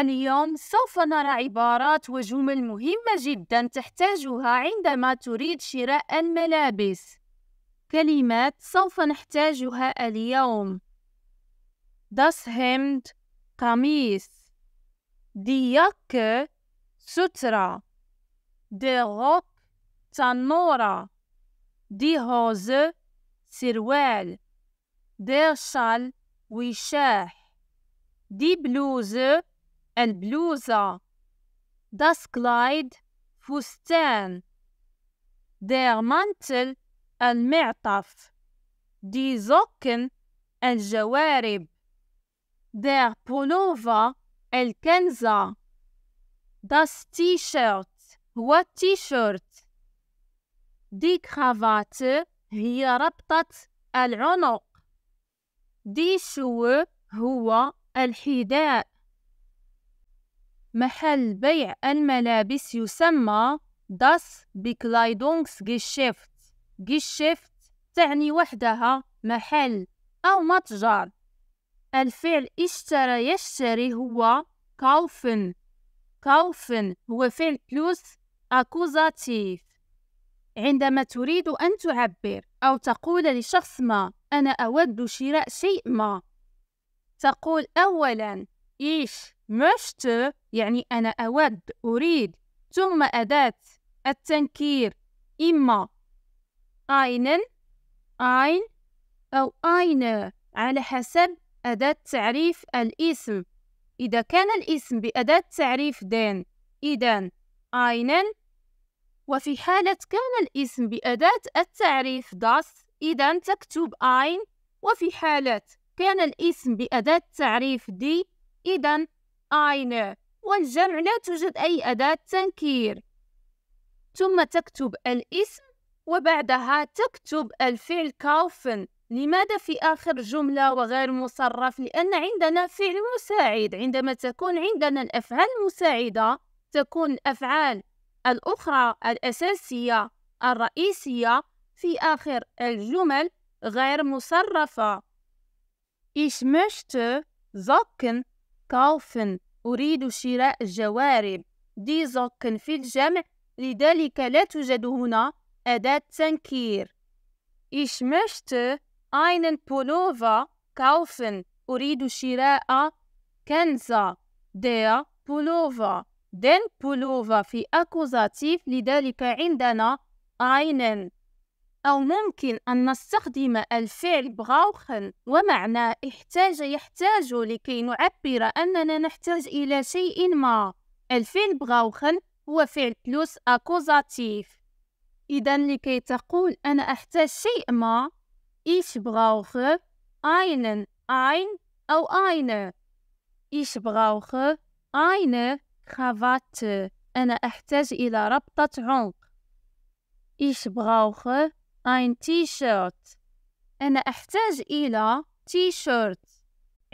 اليوم سوف نرى عبارات وجمل مهمة جدا تحتاجها عندما تريد شراء الملابس كلمات سوف نحتاجها اليوم Das Hemd قميص Die Jacke سترة Der Rock تنورة Die Hose سروال Der Schal وشاح Die Bluse البلوزة داس كلايد فستان دير مانتل المعطف دي زوكن الجوارب دير بولوفا الكنزة داس تي شيرت هو شيرت دي كرافات هي ربطة العنق دي شو هو الحذاء محل بيع الملابس يسمى داس بكلايدونغسجيشيفت جيشيفت تعني وحدها محل أو متجر الفعل اشترى يشتري هو كوفن كوفن هو فعل بلوس أكوزاتيف عندما تريد أن تعبر أو تقول لشخص ما أنا أود شراء شيء ما تقول أولا إيش möchte يعني أنا أود أريد ثم أداة التنكير إما einen ein أو eine على حسب أداة تعريف الاسم إذا كان الاسم بأداة تعريف den إذا einen وفي حالة كان الاسم بأداة التعريف das إذا تكتب ein وفي حالة كان الاسم بأداة تعريف دي إذا أين والجمع لا توجد أي أداة تنكير ثم تكتب الاسم وبعدها تكتب الفعل كاوفن لماذا في آخر جملة وغير مصرف؟ لأن عندنا فعل مساعد عندما تكون عندنا الأفعال المساعدة تكون الأفعال الأخرى الأساسية الرئيسية في آخر الجمل غير مصرفة. Ich möchte Socken kaufen أريد شراء جوارب دي زوكن في الجمع لذلك لا توجد هنا أداة تنكير إيش مشت أينن بولوفا kaufen أريد شراء كنزة der بولوفا دين بولوفا في أكوزاتيف لذلك عندنا أينن أو ممكن أن نستخدم الفعل براوخن ومعنى احتاج يحتاج لكي نعبر أننا نحتاج إلى شيء ما الفعل براوخن هو فعل بلوس أكوزاتيف إذا لكي تقول أنا أحتاج شيء ما ich brauche einen ein أو eine ich brauche eine Krawatte أنا أحتاج إلى ربطة عنق ich brauche ein T-shirt. أنا أحتاج إلى T-shirt.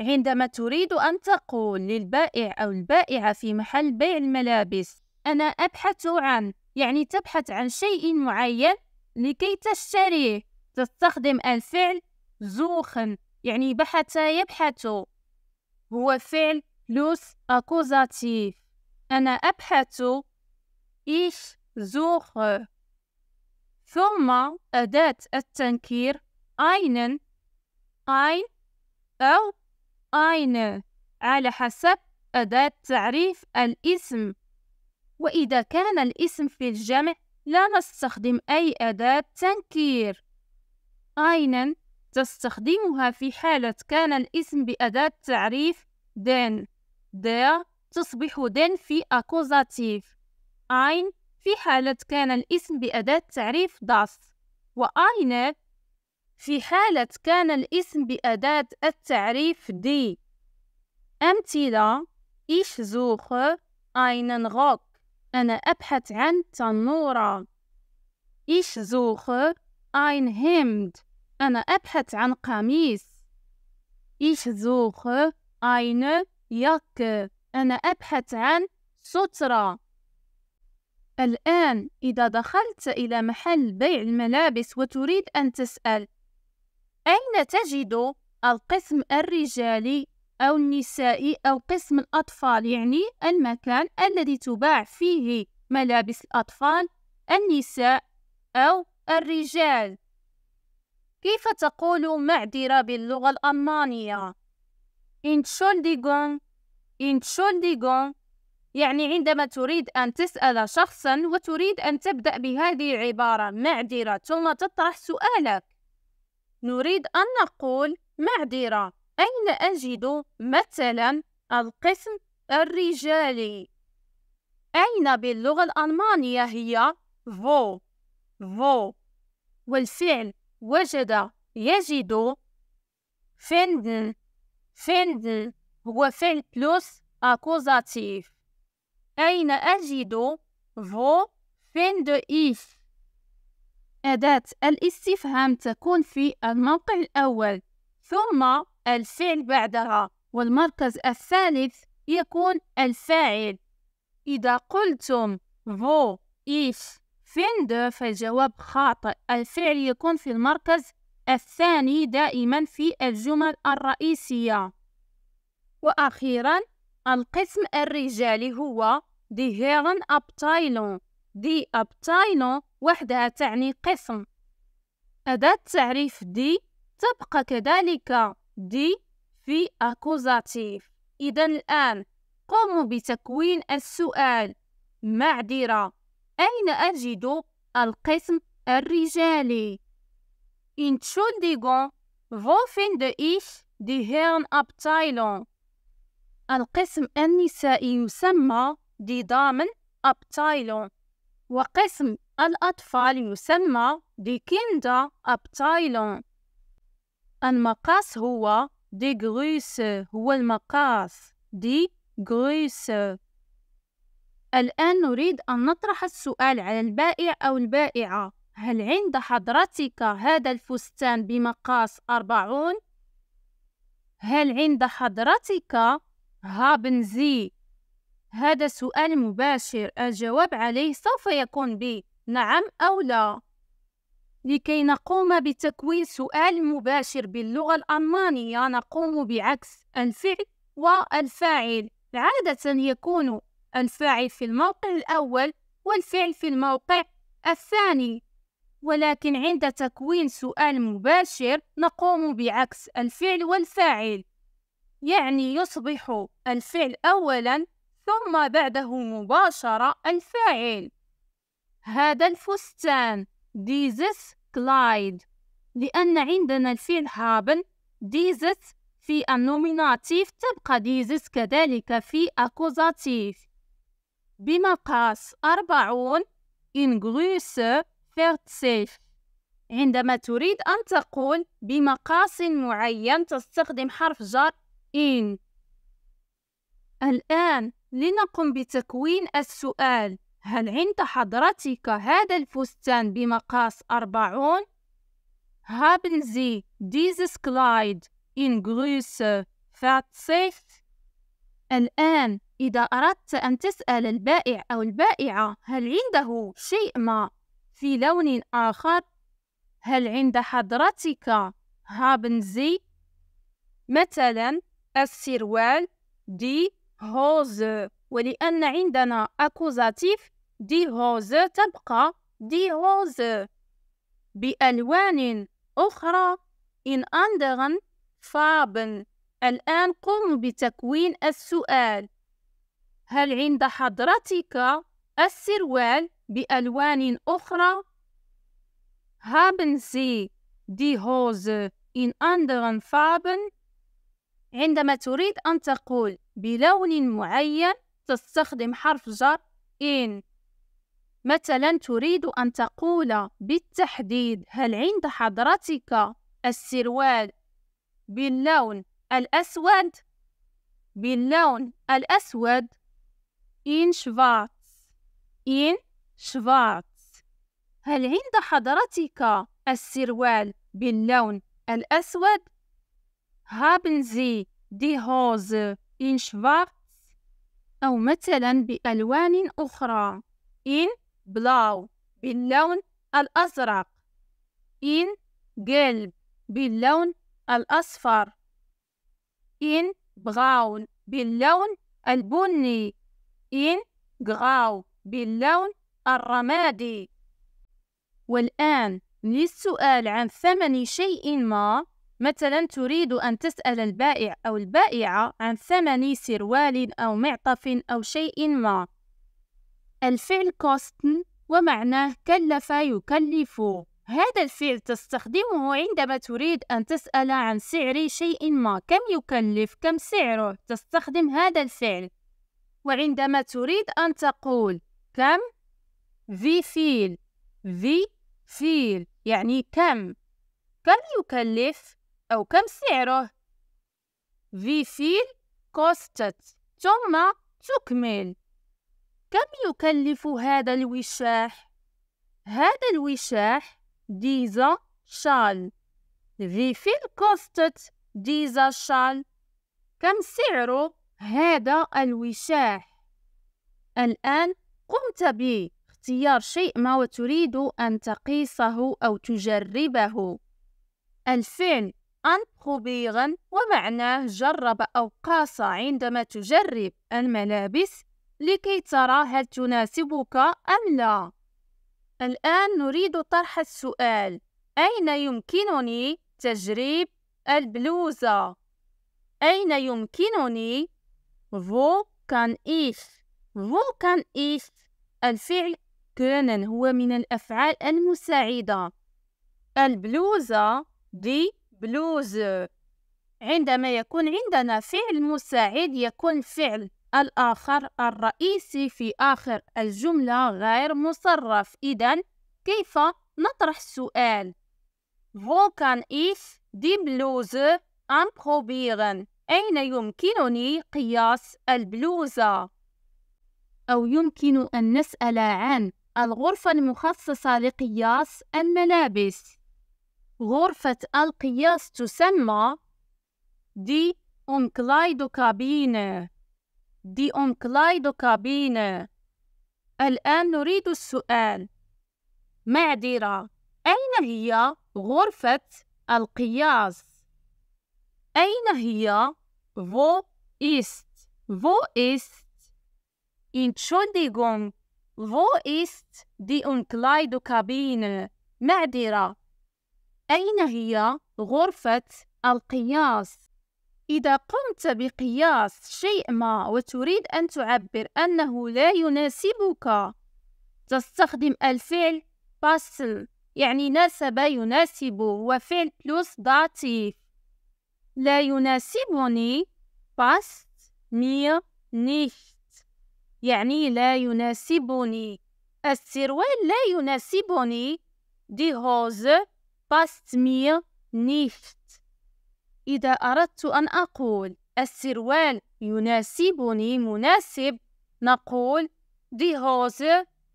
عندما تريد أن تقول للبائع أو البائعة في محل بيع الملابس أنا أبحث عن يعني تبحث عن شيء معين لكي تشتريه تستخدم الفعل زوخن يعني بحث يبحث هو فعل لوس أكوزاتيف أنا أبحث إيش زوخه ثم أداة التنكير أينن أين أو أين على حسب أداة تعريف الاسم وإذا كان الاسم في الجمع لا نستخدم أي أداة تنكير أينن تستخدمها في حالة كان الاسم بأداة تعريف دن دا تصبح دن في أكوزاتيف أين في حالة كان الاسم بأداة تعريف das وأين في حالة كان الاسم بأداة التعريف دي أمثلة إيش زوخ أين Rock أنا أبحث عن تنورة إيش زوخ أين همد أنا أبحث عن قميص إيش زوخ أين يك أنا أبحث عن سترة الآن إذا دخلت إلى محل بيع الملابس وتريد أن تسأل أين تجد القسم الرجالي أو النسائي أو قسم الأطفال يعني المكان الذي تباع فيه ملابس الأطفال النساء أو الرجال كيف تقول معذرة باللغة الألمانية؟ Entschuldigung Entschuldigung يعني عندما تريد أن تسأل شخصا وتريد أن تبدأ بهذه العبارة معذرة ثم تطرح سؤالك نريد أن نقول معذرة أين أجد مثلا القسم الرجالي أين باللغة الألمانية هي فو فو والفعل وجد يجد فندن فندن هو فعل بلوس أكوزاتيف أين أجد فو فين دو إيف أداة الاستفهام تكون في الموقع الأول ثم الفعل بعدها والمركز الثالث يكون الفاعل إذا قلتم فو إيف فين دو فالجواب خاطئ الفعل يكون في المركز الثاني دائما في الجمل الرئيسية وأخيرا القسم الرجالي هو دي هيرن أبتايلون دي أبتايلون وحدها تعني قسم أداة تعريف دي تبقى كذلك دي في أكوزاتيف إذا الآن قوموا بتكوين السؤال معذرة أين أجد القسم الرجالي؟ Entschuldigung, wo finde ich die Herrenabteilung? القسم النسائي يسمى دي دامن أبتايلون وقسم الأطفال يسمى دي كيندا أبتايلون المقاس هو دي غريس هو المقاس دي غريس الآن نريد أن نطرح السؤال على البائع أو البائعة هل عند حضرتك هذا الفستان بمقاس أربعون؟ هل عند حضرتك هابنزي هذا سؤال مباشر الجواب عليه سوف يكون نعم أو لا لكي نقوم بتكوين سؤال مباشر باللغة الألمانية نقوم بعكس الفعل والفاعل عادة يكون الفاعل في الموقع الأول والفعل في الموقع الثاني ولكن عند تكوين سؤال مباشر نقوم بعكس الفعل والفاعل يعني يصبح الفعل أولا ثم بعده مباشرة الفاعل هذا الفستان ديزس كلايد لأن عندنا الفعل haben ديزس في النوميناتيف تبقى ديزس كذلك في أكوزاتيف بمقاس أربعون in Größe 40 عندما تريد أن تقول بمقاس معين تستخدم حرف جر إن الآن لنقم بتكوين السؤال هل عند حضرتك هذا الفستان بمقاس أربعون؟ Haben Sie dieses Kleid in Größe 40? الآن إذا أردت أن تسأل البائع أو البائعة هل عنده شيء ما في لون آخر؟ هل عند حضرتك haben Sie مثلا السروال دي هوز ولأن عندنا أكوزاتيف دي هوز تبقى دي هوز بألوان أخرى إن أندغن فابن الآن قم بتكوين السؤال هل عند حضرتك السروال بألوان أخرى؟ هابن سي دي هوز إن أندغن فابن؟ عندما تريد أن تقول بلون معين تستخدم حرف جر إن مثلا تريد أن تقول بالتحديد هل عند حضرتك السروال باللون الأسود باللون الأسود إن شفارتس إن شفارتس هل عند حضرتك السروال باللون الأسود haben Sie die Hose in schwarz أو مثلا بألوان أخرى in blau باللون الأزرق in gelb باللون الأصفر in braun باللون البني in grau باللون الرمادي والآن للسؤال عن ثمن شيء ما مثلا تريد أن تسأل البائع أو البائعة عن ثمن سروال أو معطف أو شيء ما الفعل كوستن ومعناه كلف يكلف هذا الفعل تستخدمه عندما تريد أن تسأل عن سعر شيء ما كم يكلف كم سعره تستخدم هذا الفعل وعندما تريد أن تقول كم في فيل في فيل يعني كم كم يكلف أو كم سعره في فيل كوستت ثم تكمل كم يكلف هذا الوشاح؟ هذا الوشاح ديزا شال في فيل كوستت ديزا شال كم سعر هذا الوشاح؟ الآن قمت باختيار شيء ما وتريد أن تقيسه أو تجربه الفعل أن ومعناه جرب أو قاس عندما تجرب الملابس لكي ترى هل تناسبك أم لا الآن نريد طرح السؤال أين يمكنني تجريب البلوزة؟ أين يمكنني wo kann ich wo kann ich الفعل können هو من الأفعال المساعدة البلوزة دي بلوز عندما يكون عندنا فعل مساعد يكون فعل الآخر الرئيسي في آخر الجملة غير مصرف إذا كيف نطرح السؤال Wo kann دي die Bluse anprobieren? أين يمكنني قياس البلوزة؟ أو يمكن أن نسأل عن الغرفة المخصصة لقياس الملابس غرفة القياس تسمى دي كابينة دي كابينة الآن نريد السؤال معذرة أين هي غرفة القياس؟ أين هي wo ist wo ist Entschuldigung wo ist أونكلايدو كابينة معذرة أين هي غرفة القياس؟ إذا قمت بقياس شيء ما وتريد أن تعبر أنه لا يناسبك تستخدم الفعل باسل يعني ناسب يناسب وفعل بلوس ضعيف لا يناسبني باست مير نيشت يعني لا يناسبني السروال لا يناسبني دي هوز passt mir nicht إذا أردت أن أقول السروال يناسبني مناسب نقول دي هوز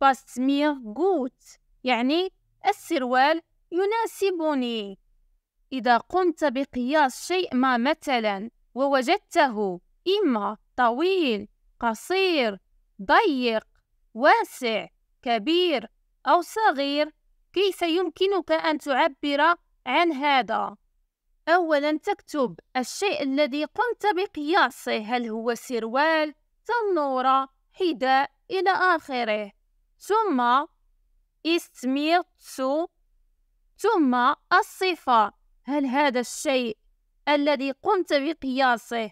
باست mir جوت يعني السروال يناسبني إذا قمت بقياس شيء ما مثلا ووجدته إما طويل قصير ضيق واسع كبير أو صغير كيف يمكنك أن تعبر عن هذا؟ أولا تكتب الشيء الذي قمت بقياسه هل هو سروال، تنورة، حذاء إلى آخره ثم استميتسو ثم الصفة هل هذا الشيء الذي قمت بقياسه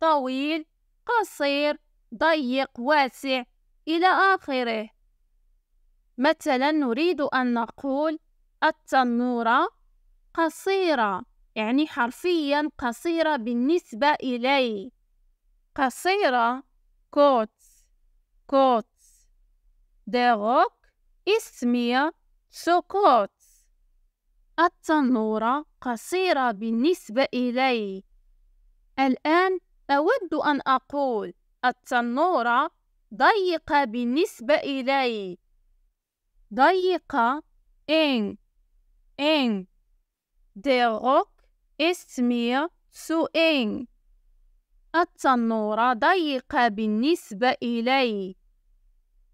طويل قصير ضيق واسع إلى آخره مثلا نريد أن نقول التنورة قصيرة يعني حرفيا قصيرة بالنسبة إلي قصيرة كوت كوت ديغوك اسمية سكوت التنورة قصيرة بالنسبة إلي الآن أود أن أقول التنورة ضيقة بالنسبة إلي ضيقة إن إن ديروك اسمير سو إن التنورة ضيقة بالنسبة إلي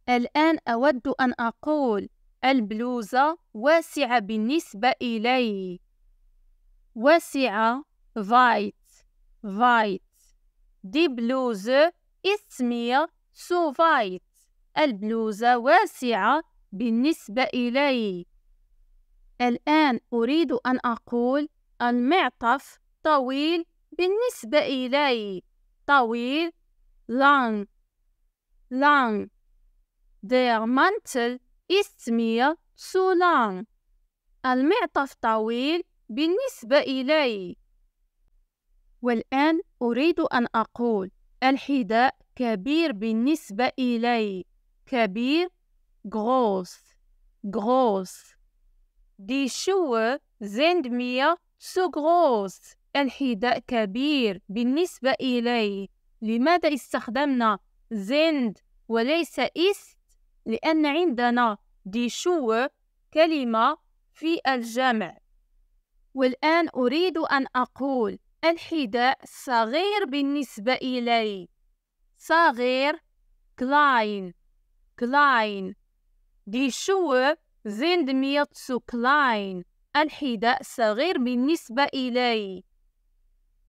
الآن أود أن أقول البلوزة واسعة بالنسبة إلي واسعة فايت فايت دي بلوزة اسمير سو فايت البلوزة واسعة بالنسبة إلي الآن أريد أن أقول المعطف طويل بالنسبة إلي طويل lang lang Der Mantel ist mir zu lang المعطف طويل بالنسبة إلي والآن أريد أن أقول الحذاء كبير بالنسبة إلي كبير groß, groß. Die Schuhe sind mir zu groß. الحذاء كبير بالنسبة إلي. لماذا استخدمنا زند وليس است؟ لأن عندنا دي شوه كلمة في الجمع. والآن أريد أن أقول الحذاء صغير بالنسبة إلي. صغير كلاين كلاين دي شو زيند ميتسو كلاين الحذاء صغير بالنسبة إلي